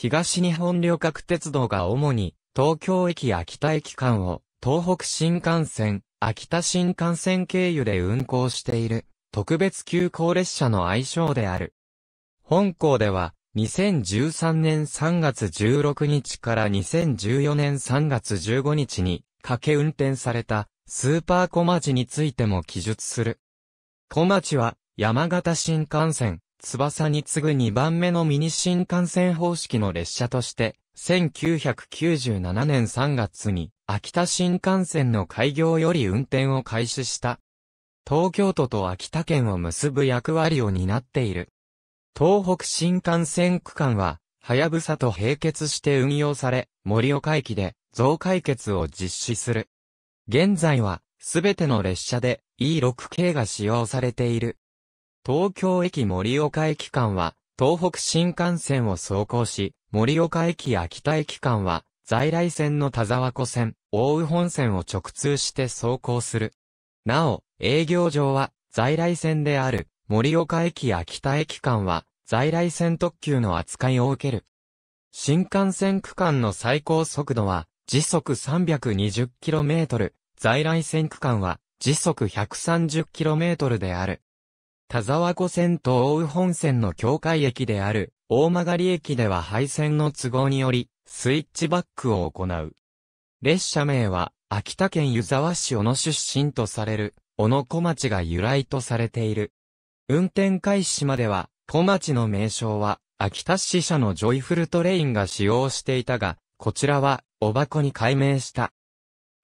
東日本旅客鉄道が主に東京駅秋田駅間を東北新幹線、秋田新幹線経由で運行している特別急行列車の愛称である。本校では2013年3月16日から2014年3月15日にかけ運転されたスーパー小町についても記述する。小町は山形新幹線、翼に次ぐ2番目のミニ新幹線方式の列車として、1997年3月に秋田新幹線の開業より運転を開始した。東京都と秋田県を結ぶ役割を担っている。東北新幹線区間は、はやぶさと並結して運用され、盛岡駅で増解決を実施する。現在は、すべての列車で E6 系が使用されている。東京駅盛岡駅間は、東北新幹線を走行し、盛岡駅秋田駅間は、在来線の田沢湖線、大宇本線を直通して走行する。なお、営業上は、在来線である、盛岡駅秋田駅間は、在来線特急の扱いを受ける。新幹線区間の最高速度は、時速 320km、在来線区間は、時速 130km である。田沢湖線と大宇本線の境界駅である、大曲駅では廃線の都合により、スイッチバックを行う。列車名は、秋田県湯沢市小野出身とされる、小野小町が由来とされている。運転開始までは、小町の名称は、秋田支社のジョイフルトレインが使用していたが、こちらは、お箱に改名した。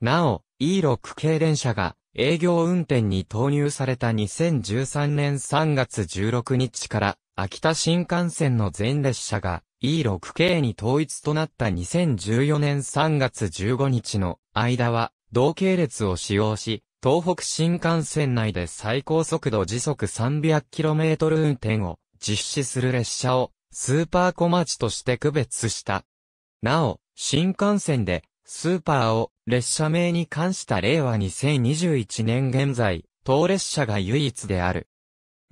なお、E6 系電車が、営業運転に投入された2013年3月16日から、秋田新幹線の全列車が E6 系に統一となった2014年3月15日の間は、同系列を使用し、東北新幹線内で最高速度時速 300km 運転を実施する列車をスーパー小町として区別した。なお、新幹線でスーパーを列車名に関した令和2021年現在、当列車が唯一である。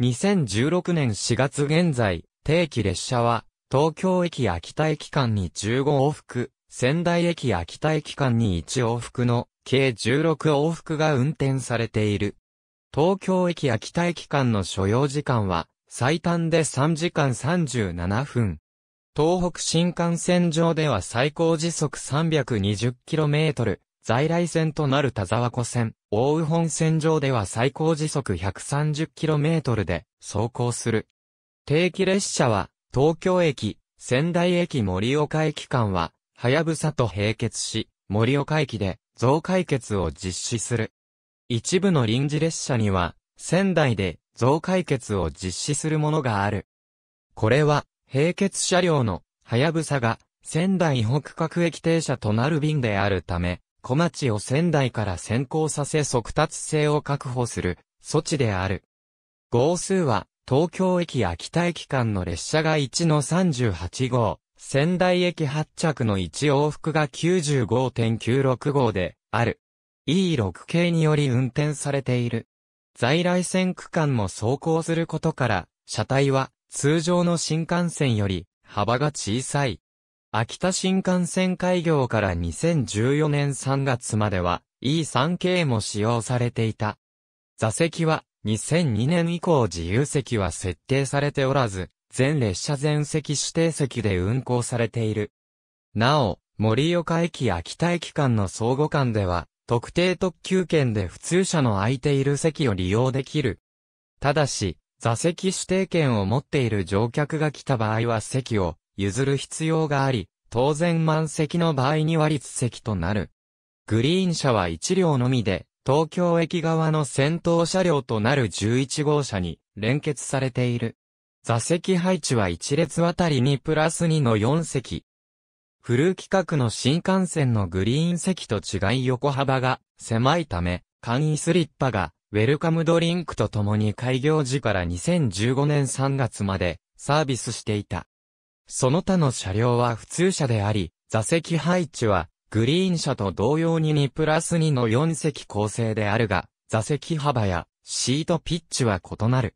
2016年4月現在、定期列車は、東京駅秋田駅間に15往復、仙台駅秋田駅間に1往復の、計16往復が運転されている。東京駅秋田駅間の所要時間は、最短で3時間37分、東北新幹線上では最高時速 320km、在来線となる田沢湖線、大宇本線上では最高時速 130km で走行する。定期列車は、東京駅、仙台駅盛岡駅間は、はやぶさと並結し、盛岡駅で増解決を実施する。一部の臨時列車には、仙台で増解決を実施するものがある。これは、並結車両の、はやぶさが、仙台北角駅停車となる便であるため、小町を仙台から先行させ速達性を確保する、措置である。号数は、東京駅秋田駅間の列車が1の38号、仙台駅発着の1往復が95.96号で、ある。E6 系により運転されている。在来線区間も走行することから、車体は、通常の新幹線より幅が小さい。秋田新幹線開業から2014年3月までは E3 系も使用されていた。座席は2002年以降自由席は設定されておらず、全列車全席指定席で運行されている。なお、森岡駅秋田駅間の相互間では、特定特急券で普通車の空いている席を利用できる。ただし、座席指定券を持っている乗客が来た場合は席を譲る必要があり、当然満席の場合に割り席となる。グリーン車は1両のみで、東京駅側の先頭車両となる11号車に連結されている。座席配置は1列あたりにプラス2の4席。フル規格の新幹線のグリーン席と違い横幅が狭いため、簡易スリッパがウェルカムドリンクと共に開業時から2015年3月までサービスしていた。その他の車両は普通車であり、座席配置はグリーン車と同様に2プラス2の4席構成であるが、座席幅やシートピッチは異なる。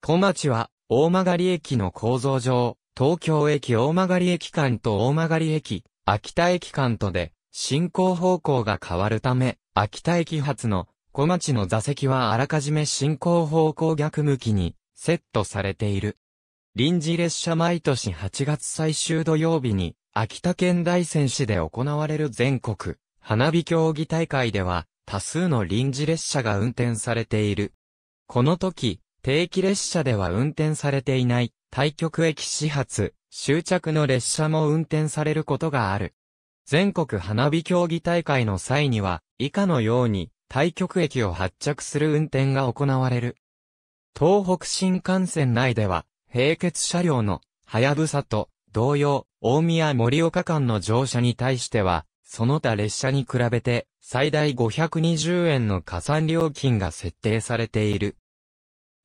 小町は大曲駅の構造上、東京駅大曲駅間と大曲駅、秋田駅間とで進行方向が変わるため、秋田駅発の小町の座席はあらかじめ進行方向逆向きにセットされている。臨時列車毎年8月最終土曜日に秋田県大仙市で行われる全国花火競技大会では多数の臨時列車が運転されている。この時、定期列車では運転されていない対局駅始発、終着の列車も運転されることがある。全国花火競技大会の際には以下のように対局駅を発着する運転が行われる。東北新幹線内では、並結車両の、はやぶさと、同様、大宮森岡間の乗車に対しては、その他列車に比べて、最大520円の加算料金が設定されている。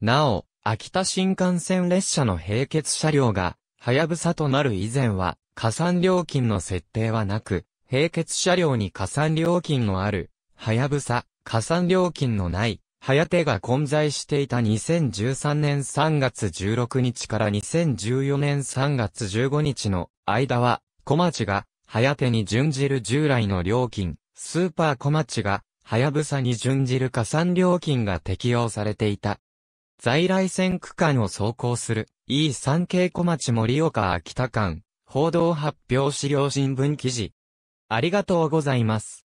なお、秋田新幹線列車の並結車両が、はやぶさとなる以前は、加算料金の設定はなく、並結車両に加算料金のある、はやぶさ、加算料金のない、早手が混在していた2013年3月16日から2014年3月15日の間は、小町が、早手に準じる従来の料金、スーパー小町が、早やぶさに準じる加算料金が適用されていた。在来線区間を走行する E3 系小町森岡秋田間、報道発表資料新聞記事。ありがとうございます。